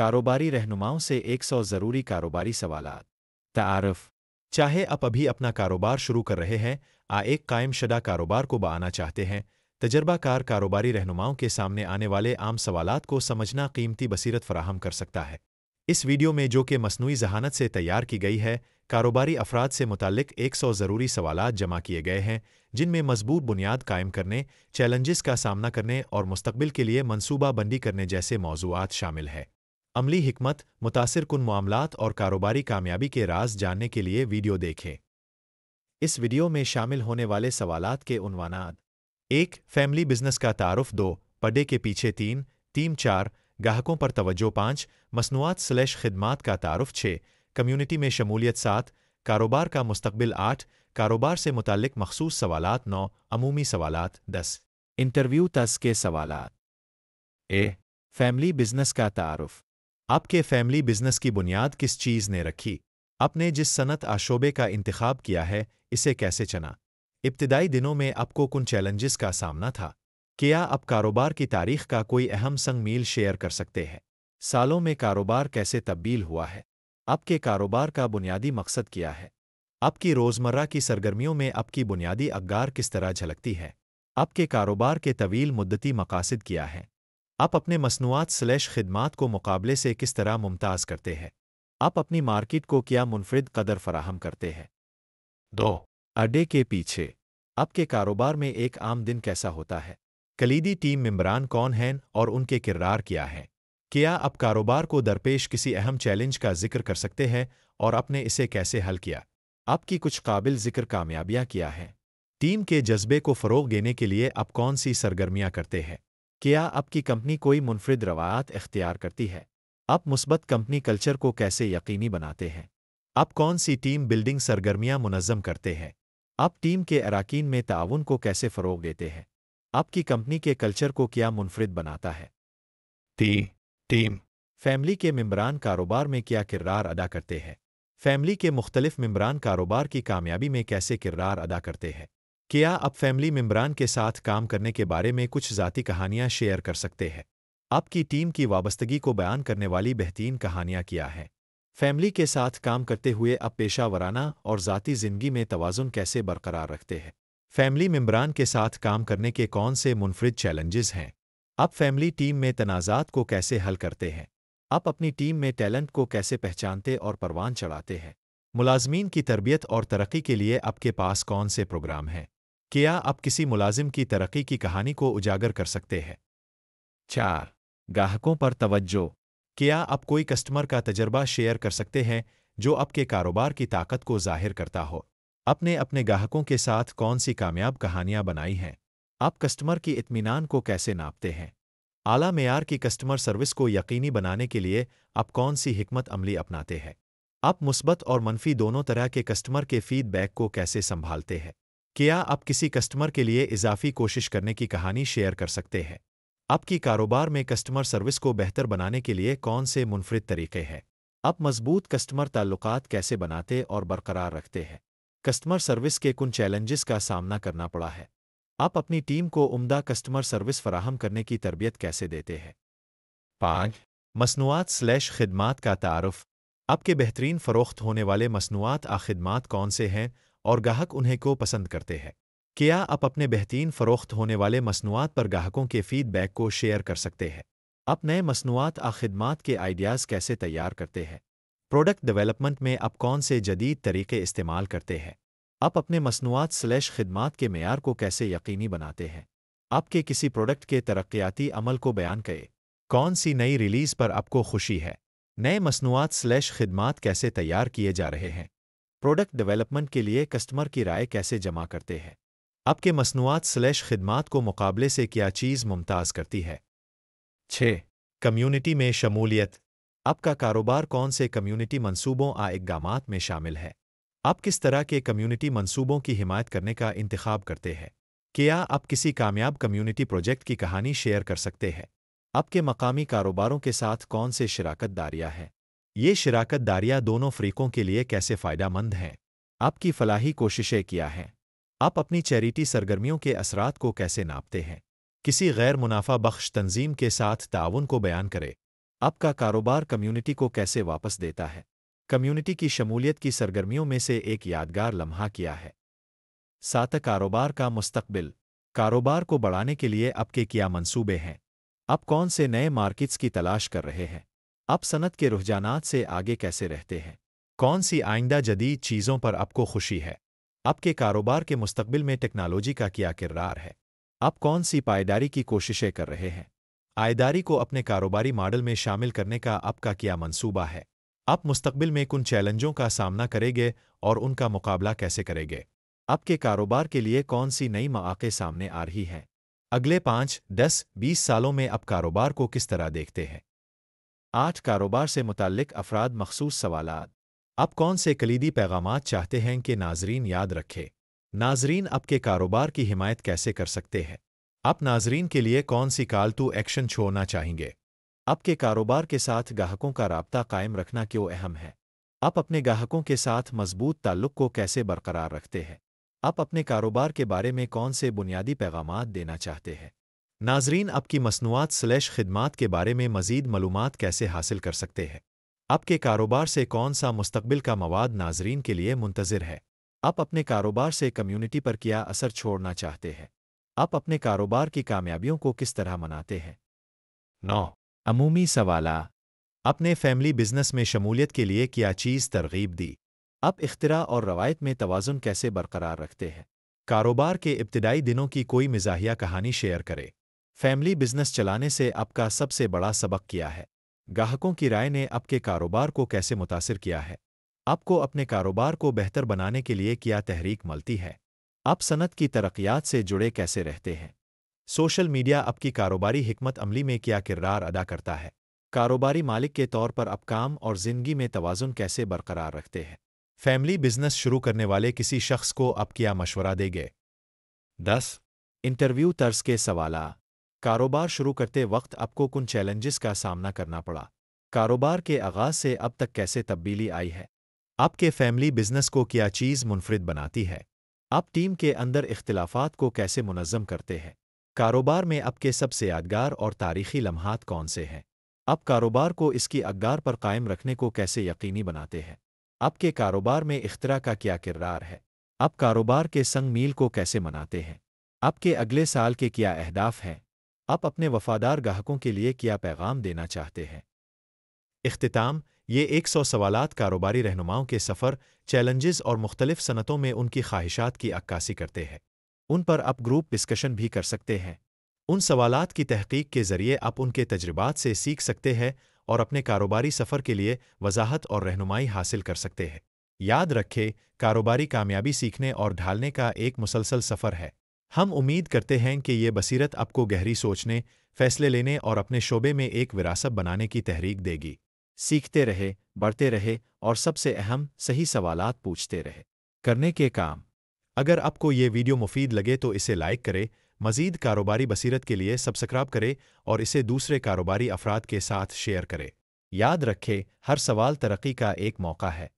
कारोबारी रहनुमाओं से 100 ज़रूरी कारोबारी सवाल तारफ़ चाहे आप अभी अपना कारोबार शुरू कर रहे हैं आ एक कायमशदा कारोबार को बना चाहते हैं तजर्बाकार कारोबारी रहनुमाओं के सामने आने वाले आम सवाल को समझना कीमती बसीरत फराहम कर सकता है इस वीडियो में जो कि मसनू जहानत से तैयार की गई है कारोबारी अफराद से मुतक एक सौ ज़रूरी सवाल जमा किए गए हैं जिनमें मजबूत बुनियाद कायम करने चैलेंजेस का सामना करने और मुस्तबिल के लिए मनसूबाबंदी करने जैसे मौजूद शामिल है अमली हिकमत मुतासर कन मामलात और कारोबारी कामयाबी के राज जानने के लिए वीडियो देखें इस वीडियो में शामिल होने वाले सवाल के उनवाना एक फैमिली बिजनेस का तारफ दो पडे के पीछे तीन टीम चार गाहकों पर तवज्जो पाँच मसनूआत स्लैश खदमात का तारफ छः कम्यूनिटी में शमूलियत सात कारोबार का मुस्तबिल आठ कारोबार से मुतल मखसूस सवाल नौ अमूमी सवाल दस इंटरव्यू तस के सवाल ए फैमिली बिजनेस का तारफ़ आपके फैमिली बिजनेस की बुनियाद किस चीज़ ने रखी आपने जिस सनत आशोबे का इंतखब किया है इसे कैसे चना इब्तदाई दिनों में आपको कुन चैलेंजेस का सामना था क्या आप कारोबार की तारीख का कोई अहम संग मील शेयर कर सकते हैं सालों में कारोबार कैसे तब्दील हुआ है आपके कारोबार का बुनियादी मकसद क्या है आपकी रोज़मर्रा की सरगर्मियों में आपकी बुनियादी अगार किस तरह झलकती है आपके कारोबार के तवील मुद्दती मकासद किया है आप अपने मसनूआत स्लैश खदमात को मुकाबले से किस तरह मुमताज़ करते हैं आप अपनी मार्केट को क्या मुनफरद कदर फराहम करते हैं दो अड्डे के पीछे आपके कारोबार में एक आम दिन कैसा होता है कलीदी टीम मम्बरान कौन हैं और उनके किरदार क्या हैं क्या आप कारोबार को दरपेश किसी अहम चैलेंज का जिक्र कर सकते हैं और आपने इसे कैसे हल किया आपकी कुछ काबिल जिक्र कामयाबियाँ क्या हैं टीम के जज्बे को फ़रोग देने के लिए आप कौन सी सरगर्मियाँ करते हैं क्या आपकी कंपनी कोई मुनफरद रवायात इख्तियार करती है आप मुस्बत कंपनी कल्चर को कैसे यकीनी बनाते हैं आप कौन सी टीम बिल्डिंग सरगर्मियां मुनज़म करते हैं आप टीम के अरकान में ताउन को कैसे फ़रोग देते हैं आपकी कंपनी के कल्चर को क्या मुनफरद बनाता है टी टीम फैमिली के मम्बरान कारोबार में क्या किरदार अदा करते हैं फैमिली के मुख्तलिफ मम्बरान कारोबार की कामयाबी में कैसे किरदार अदा करते हैं क्या आप फैमिली मेम्बरान के साथ काम करने के बारे में कुछ ज़ाती कहानियाँ शेयर कर सकते हैं आपकी टीम की वाबस्तगी को बयान करने वाली बेहतरीन कहानियाँ क्या हैं फैमिली के साथ काम करते हुए आप पेशा वराना और ज़ाती ज़िंदगी में तोज़ुन कैसे बरकरार रखते हैं फैमिली मेम्बरान के साथ काम करने के कौन से मुनफरद चैलेंजेस हैं आप फैमिली टीम में तनाज़ात को कैसे हल करते हैं आप अपनी टीम में टैलेंट को कैसे पहचानते और परवान चढ़ाते हैं मुलाजमीन की तरबियत और तरक्की के लिए आपके पास कौन से प्रोग्राम हैं क्या आप किसी मुलाजिम की तरक्की की कहानी को उजागर कर सकते हैं चार ग्राहकों पर तवज्जो क्या आप कोई कस्टमर का तजर्बा शेयर कर सकते हैं जो आपके कारोबार की ताकत को जाहिर करता हो अपने अपने गाहकों के साथ कौन सी कामयाब कहानियां बनाई हैं आप कस्टमर की इत्मीनान को कैसे नापते हैं आला मेयार की कस्टमर सर्विस को यकीनी बनाने के लिए आप कौन सी हमत अमली अपनाते हैं आप मुस्बत और मनफी दोनों तरह के कस्टमर के फीडबैक को कैसे संभालते हैं क्या आप किसी कस्टमर के लिए इजाफी कोशिश करने की कहानी शेयर कर सकते हैं आपकी कारोबार में कस्टमर सर्विस को बेहतर बनाने के लिए कौन से मुनफरद तरीके हैं आप मजबूत कस्टमर ताल्लुकात कैसे बनाते और बरकरार रखते हैं कस्टमर सर्विस के कुन चैलेंजेस का सामना करना पड़ा है आप अपनी टीम को उम्दा कस्टमर सर्विस फराहम करने की तरबियत कैसे देते हैं पाँच मसनूआत स्लैश खदमात का तारफ़ आपके बेहतरीन फ़रोख्त होने वाले मसनूआत आ खदमात कौन से हैं और ग्राहक उन्हें को पसंद करते हैं क्या आप अपने बेहतरीन फ़रोख्त होने वाले मसनूआत पर ग्राहकों के फीडबैक को शेयर कर सकते हैं आप नए मसनूआत आ खदमात के आइडियाज़ कैसे तैयार करते हैं प्रोडक्ट डेवलपमेंट में आप कौन से जदीद तरीके इस्तेमाल करते हैं आप अपने मसनूआत स्लैश खदमात के मैार को कैसे यकीनी बनाते हैं आपके किसी प्रोडक्ट के तरक्याती अमल को बयान करें कौन सी नई रिलीज़ पर आपको खुशी है नए मसनूआत स्लैश खदमात कैसे तैयार किए जा रहे हैं प्रोडक्ट डेवलपमेंट के लिए कस्टमर की राय कैसे जमा करते हैं आपके मसनूआत स्लैश खिदमात को मुकाबले से क्या चीज़ मुमताज़ करती है छः कम्युनिटी में शमूलियत आपका कारोबार कौन से कम्युनिटी मंसूबों आ इकदाम में शामिल है आप किस तरह के कम्युनिटी मंसूबों की हिमायत करने का इंतखब करते हैं क्या आप किसी कामयाब कम्युनिटी प्रोजेक्ट की कहानी शेयर कर सकते हैं आपके मकामी कारोबारों के साथ कौन से शराकत दारियाँ हैं ये शराकत दारियां दोनों फ्रीकों के लिए कैसे फ़ायदामंद हैं आपकी फलाही कोशिशें किया हैं आप अपनी चैरिटी सरगर्मियों के असरात को कैसे नापते हैं किसी गैर मुनाफा बख्श तंजीम के साथ ताउन को बयान करें आपका कारोबार कम्युनिटी को कैसे वापस देता है कम्युनिटी की शमूलियत की सरगर्मियों में से एक यादगार लम्हा किया है सात कारोबार का मुस्तबिल कारोबार को बढ़ाने के लिए आपके क्या मंसूबे हैं आप कौन से नए मार्केट्स की तलाश कर रहे हैं आप सनत के रुझानात से आगे कैसे रहते हैं कौन सी आइंदा जदीद चीज़ों पर आपको खुशी है आपके कारोबार के मुस्तबिल में टेक्नोलॉजी का क्या किरदार है आप कौन सी पायदारी की कोशिशें कर रहे हैं आयदारी को अपने कारोबारी मॉडल में शामिल करने का आपका क्या मंसूबा है आप मुस्तबिल में किन चैलेंजों का सामना करेंगे और उनका मुकाबला कैसे करेंगे आपके कारोबार के लिए कौन सी नई मौाक़े सामने आ रही हैं अगले पाँच दस बीस सालों में आप कारोबार को किस तरह देखते हैं आठ कारोबार से मुतक अफराद मखसूस सवाल आप कौन से कलीदी पैगाम चाहते हैं कि नाजरीन याद रखे नाजरीन आपके कारोबार की हिमायत कैसे कर सकते हैं आप नाजरीन के लिए कौन सी कालतू एक्शन छोड़ना चाहेंगे आपके कारोबार के साथ गाहकों का रबता कायम रखना क्यों अहम है आप अपने गाहकों के साथ मजबूत ताल्लुक को कैसे बरकरार रखते हैं आप अपने कारोबार के बारे में कौन से बुनियादी पैगाम देना चाहते हैं नाजरीन आपकी मसनूआत स्लैश खदमात के बारे में मजीद मालूम कैसे हासिल कर सकते हैं आपके कारोबार से कौन सा मुस्तबिल का मवाद नाजरीन के लिए मुंतजर है आप अपने कारोबार से कम्यूनिटी पर क्या असर छोड़ना चाहते हैं आप अपने कारोबार की कामयाबियों को किस तरह मनाते हैं नौ अमूमी सवाला अपने फैमिली बिजनेस में शमूलियत के लिए क्या चीज़ तरगीब दी आप इख्तरा और रवायत में तोज़ुन कैसे बरकरार रखते हैं कारोबार के इब्तदाई दिनों की कोई मिजाहिया कहानी शेयर करें फैमिली बिजनेस चलाने से आपका सबसे बड़ा सबक किया है ग्राहकों की राय ने आपके कारोबार को कैसे मुतासर किया है आपको अपने कारोबार को बेहतर बनाने के लिए क्या तहरीक मलती है आप सनत की तरक्यात से जुड़े कैसे रहते हैं सोशल मीडिया आपकी कारोबारी हमत अमली में क्या किरदार अदा करता है कारोबारी मालिक के तौर पर आप काम और ज़िंदगी में तोज़ुन कैसे बरकरार रखते हैं फैमिली बिजनेस शुरू करने वाले किसी शख्स को आप क्या मशवरा देंगे दस इंटरव्यू तर्ज के सवाला कारोबार शुरू करते वक्त आपको कुन चैलेंजेस का सामना करना पड़ा कारोबार के आगाज से अब तक कैसे तब्दीली आई है आपके फैमिली बिजनेस को क्या चीज़ मुनफरद बनाती है आप टीम के अंदर इख्तलाफात को कैसे मुनज़म करते हैं कारोबार में आपके सबसे यादगार और तारीखी लम्हात कौन से हैं आप कारोबार को इसकी अगार पर कायम रखने को कैसे यकीनी बनाते हैं आपके कारोबार में इख्तरा का क्या किरदार है आप कारोबार के संग मील को कैसे मनाते हैं आपके अगले साल के क्या अहदाफ हैं आप अपने वफादार ग्राहकों के लिए क्या पैगाम देना चाहते हैं अख्ताम ये एक सौ सवालत कारोबारी रहनुमाओं के सफ़र चैलेंजेस और मुख्तलिफ सनतों में उनकी ख्वाहिशात की अक्कासी करते हैं उन पर आप ग्रुप डिस्कशन भी कर सकते हैं उन सवालत की तहकीक के ज़रिए आप उनके तजर्बात से सीख सकते हैं और अपने कारोबारी सफ़र के लिए वजाहत और रहनुमाई हासिल कर सकते हैं याद रखें कारोबारी कामयाबी सीखने और ढालने का एक मुसलसल सफ़र है हम उम्मीद करते हैं कि ये बसीरत आपको गहरी सोचने फैसले लेने और अपने शोबे में एक विरासत बनाने की तहरीक देगी सीखते रहे बढ़ते रहे और सबसे अहम सही सवालात पूछते रहे करने के काम अगर आपको ये वीडियो मुफीद लगे तो इसे लाइक करें मजीद कारोबारी बसीरत के लिए सब्सक्राइब करें और इसे दूसरे कारोबारी अफराद के साथ शेयर करें याद रखें हर सवाल तरक्की का एक मौका है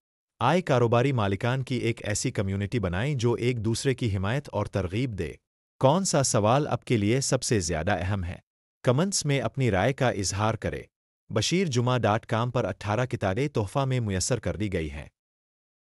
आए कारोबारी मालिकान की एक ऐसी कम्यूनिटी बनाएं जो एक दूसरे की हिमायत और तरगीब दे कौन सा सवाल आपके लिए सबसे ज्यादा अहम है कमेंट्स में अपनी राय का इजहार करें बशीर डॉट काम पर 18 किताबें तोहफा में मुयसर कर दी गई हैं